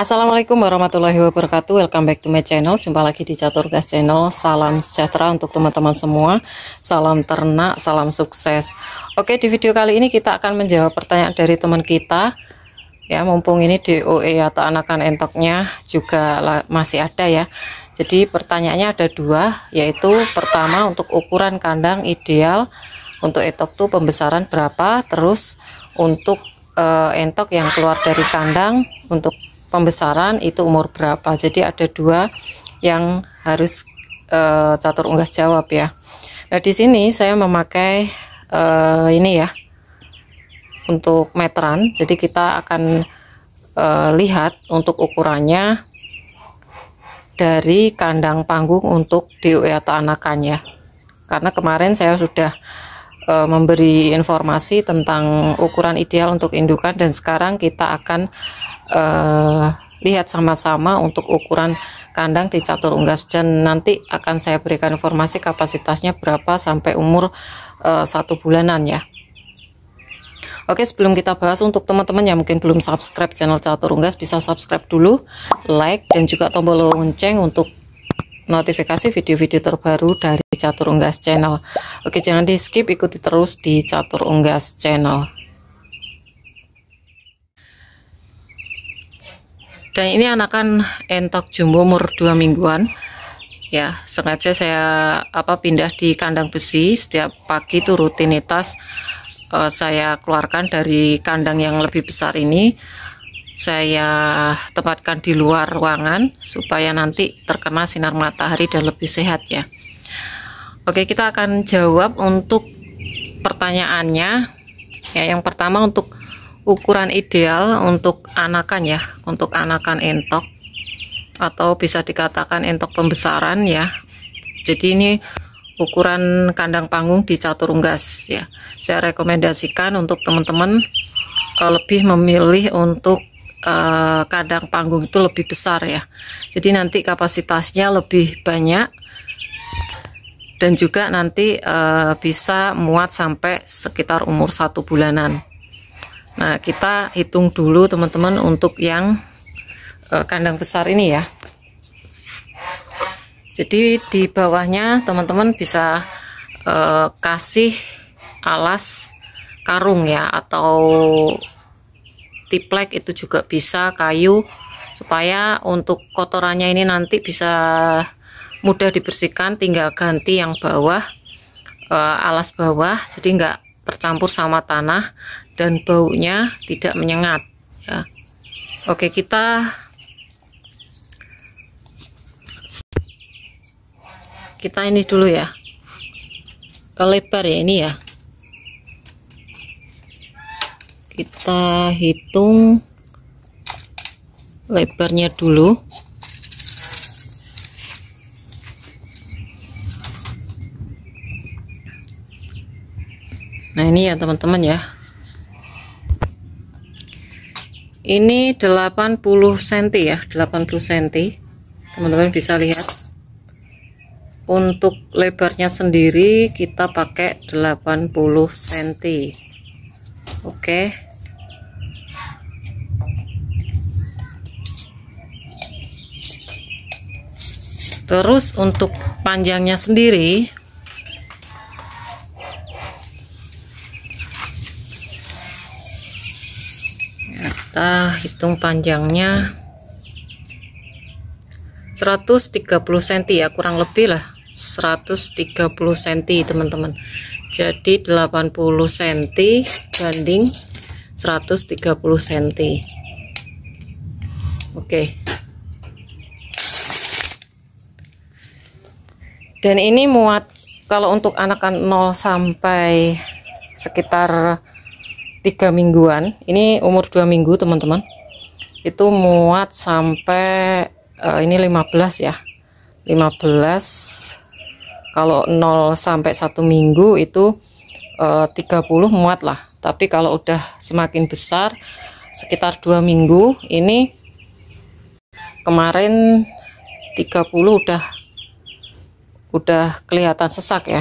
Assalamualaikum warahmatullahi wabarakatuh Welcome back to my channel Jumpa lagi di Catur Gas Channel Salam sejahtera untuk teman-teman semua Salam ternak, salam sukses Oke di video kali ini kita akan menjawab pertanyaan dari teman kita Ya mumpung ini DOE atau anakan entoknya juga masih ada ya Jadi pertanyaannya ada dua Yaitu pertama untuk ukuran kandang ideal Untuk entok tuh pembesaran berapa Terus untuk eh, entok yang keluar dari kandang Untuk pembesaran itu umur berapa. Jadi ada dua yang harus e, catur unggas jawab ya. Nah di sini saya memakai e, ini ya untuk meteran. Jadi kita akan e, lihat untuk ukurannya dari kandang panggung untuk DOE atau anakannya. Karena kemarin saya sudah e, memberi informasi tentang ukuran ideal untuk indukan dan sekarang kita akan uh, lihat sama-sama untuk ukuran kandang di catur unggas dan nanti akan saya berikan informasi kapasitasnya berapa sampai umur uh, satu bulanan ya. Oke, sebelum kita bahas untuk teman-teman yang mungkin belum subscribe channel Catur Unggas bisa subscribe dulu, like dan juga tombol lonceng untuk notifikasi video-video terbaru dari Catur Unggas channel. Oke, jangan di-skip, ikuti terus di Catur Unggas channel. dan ini anakan entok jumbo umur 2 mingguan ya sengaja saya apa pindah di kandang besi setiap pagi itu rutinitas uh, saya keluarkan dari kandang yang lebih besar ini saya tempatkan di luar ruangan supaya nanti terkena sinar matahari dan lebih sehat ya Oke kita akan jawab untuk pertanyaannya ya yang pertama untuk ukuran ideal untuk anakan ya untuk anakan entok atau bisa dikatakan entok pembesaran ya jadi ini ukuran kandang panggung di caturunggas ya saya rekomendasikan untuk teman-teman uh, lebih memilih untuk uh, kandang panggung itu lebih besar ya jadi nanti kapasitasnya lebih banyak dan juga nanti uh, bisa muat sampai sekitar umur satu bulanan Nah kita hitung dulu teman-teman untuk yang e, kandang besar ini ya jadi di bawahnya teman-teman bisa e, kasih alas karung ya atau tiplek itu juga bisa kayu supaya untuk kotorannya ini nanti bisa mudah dibersihkan tinggal ganti yang bawah e, alas bawah jadi nggak tercampur sama tanah dan baunya tidak menyengat ya. Oke kita kita ini dulu ya ke lebar ya ini ya kita hitung lebarnya dulu nah ini ya teman-teman ya ini 80 cm ya 80 cm teman-teman bisa lihat untuk lebarnya sendiri kita pakai 80 cm oke terus untuk panjangnya sendiri hitung panjangnya 130 cm ya kurang lebih lah 130 cm teman-teman jadi 80 cm banding 130 cm oke dan ini muat kalau untuk anakan 0 sampai sekitar tiga mingguan ini umur dua minggu teman-teman itu muat sampai uh, ini 15 ya 15 kalau 0 sampai 1 minggu itu eh, uh, 30 muat lah tapi kalau udah semakin besar sekitar dua minggu ini kemarin 30 udah udah kelihatan sesak ya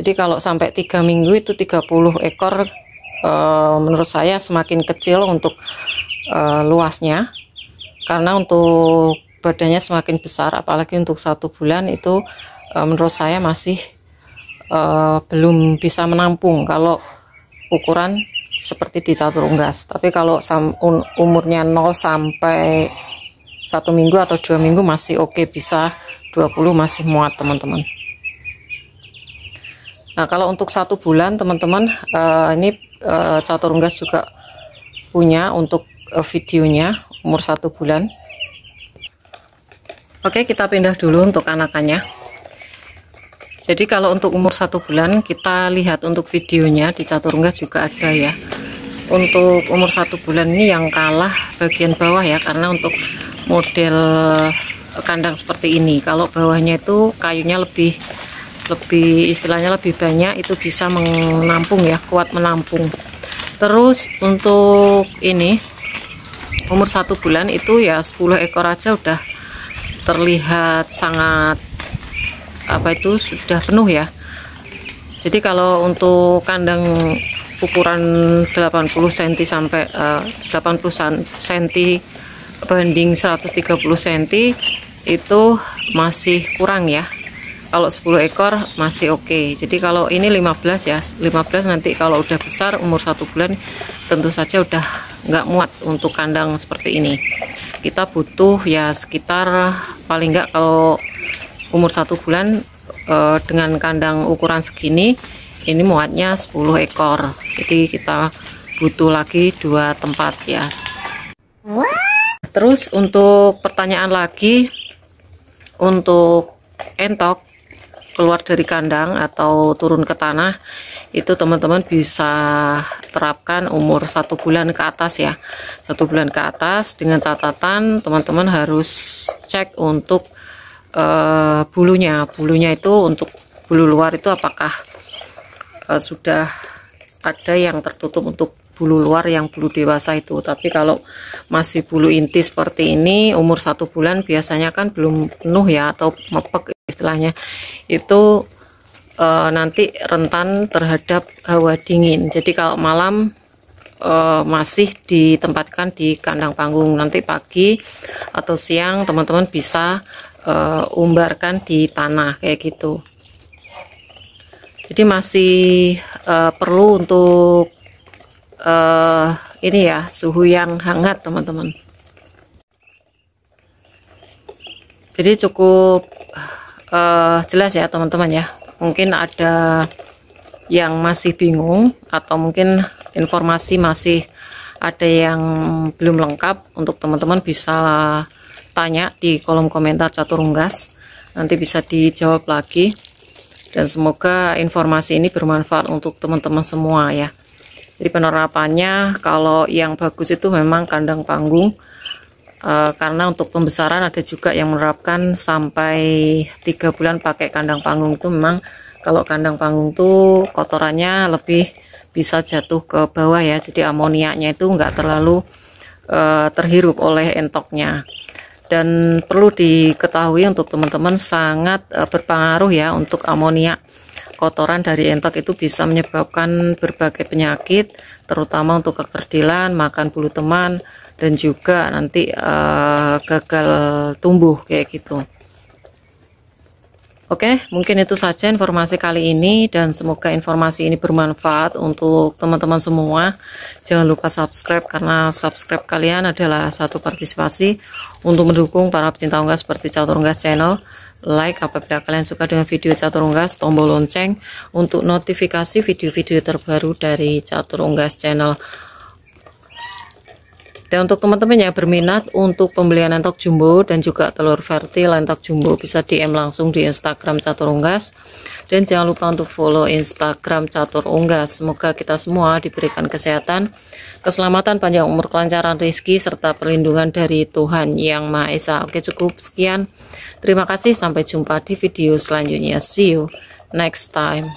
jadi kalau sampai tiga minggu itu 30 ekor Eh, menurut saya semakin kecil untuk uh, luasnya karena untuk badannya semakin besar apalagi untuk satu bulan itu uh, menurut saya masih uh, belum bisa menampung kalau ukuran seperti di catur unggas tapi kalau umurnya 0 sampai satu minggu atau dua minggu masih oke okay, bisa 20 masih muat teman-teman Nah kalau untuk satu bulan teman-teman uh, ini uh, catur unggas juga punya untuk uh, videonya umur satu bulan Oke kita pindah dulu untuk anakannya jadi kalau untuk umur satu bulan kita lihat untuk videonya di catur unggas juga ada ya untuk umur satu bulan ini yang kalah bagian bawah ya karena untuk model kandang seperti ini kalau bawahnya itu kayunya lebih lebih istilahnya lebih banyak itu bisa menampung ya kuat menampung terus untuk ini umur satu bulan itu ya 10 ekor aja udah terlihat sangat apa itu sudah penuh ya jadi kalau untuk kandang ukuran 80 cm sampai uh, 80 cm banding 130 cm itu masih kurang ya kalau 10 ekor masih oke okay. jadi kalau ini 15 ya 15 nanti kalau udah besar umur satu bulan tentu saja udah nggak muat untuk kandang seperti ini kita butuh ya sekitar paling nggak kalau umur satu bulan eh, dengan kandang ukuran segini ini muatnya 10 ekor jadi kita butuh lagi dua tempat ya terus untuk pertanyaan lagi untuk entok keluar dari kandang atau turun ke tanah itu teman-teman bisa terapkan umur satu bulan ke atas ya satu bulan ke atas dengan catatan teman-teman harus cek untuk uh, bulunya bulunya itu untuk bulu luar itu apakah uh, sudah ada yang tertutup untuk bulu luar yang bulu dewasa itu tapi kalau masih bulu inti seperti ini umur satu bulan biasanya kan belum penuh ya atau mepek istilahnya itu e, nanti rentan terhadap hawa dingin jadi kalau malam e, masih ditempatkan di kandang panggung nanti pagi atau siang teman-teman bisa e, umbarkan di tanah kayak gitu jadi masih e, perlu untuk e, ini ya suhu yang hangat teman-teman jadi cukup uh, jelas ya teman-teman ya mungkin ada yang masih bingung atau mungkin informasi masih ada yang belum lengkap untuk teman-teman bisa tanya di kolom komentar unggas nanti bisa dijawab lagi dan semoga informasi ini bermanfaat untuk teman-teman semua ya jadi penerapannya kalau yang bagus itu memang kandang panggung Eh, karena untuk pembesaran ada juga yang menerapkan sampai tiga bulan pakai kandang panggung itu memang kalau kandang panggung itu kotorannya lebih bisa jatuh ke bawah ya jadi amoniaknya itu enggak terlalu uh, terhirup oleh entoknya dan perlu diketahui untuk teman-teman sangat uh, berpengaruh ya untuk amoniak kotoran dari entok itu bisa menyebabkan berbagai penyakit terutama untuk kekerdilan, makan bulu teman, dan juga nanti uh, gagal tumbuh kayak gitu. Oke, mungkin itu saja informasi kali ini dan semoga informasi ini bermanfaat untuk teman-teman semua. Jangan lupa subscribe karena subscribe kalian adalah satu partisipasi untuk mendukung para pecinta unggas seperti Catur Unggas Channel. Like apabila kalian suka dengan video Catur Unggas, tombol lonceng untuk notifikasi video-video terbaru dari Catur Unggas Channel dan untuk teman-teman yang berminat untuk pembelian entok jumbo dan juga telur verti lentok jumbo bisa DM langsung di Instagram Catur Unggas dan jangan lupa untuk follow Instagram Catur Unggas semoga kita semua diberikan kesehatan keselamatan panjang umur kelancaran rezeki serta perlindungan dari Tuhan Yang Maha Esa oke cukup sekian terima kasih sampai jumpa di video selanjutnya see you next time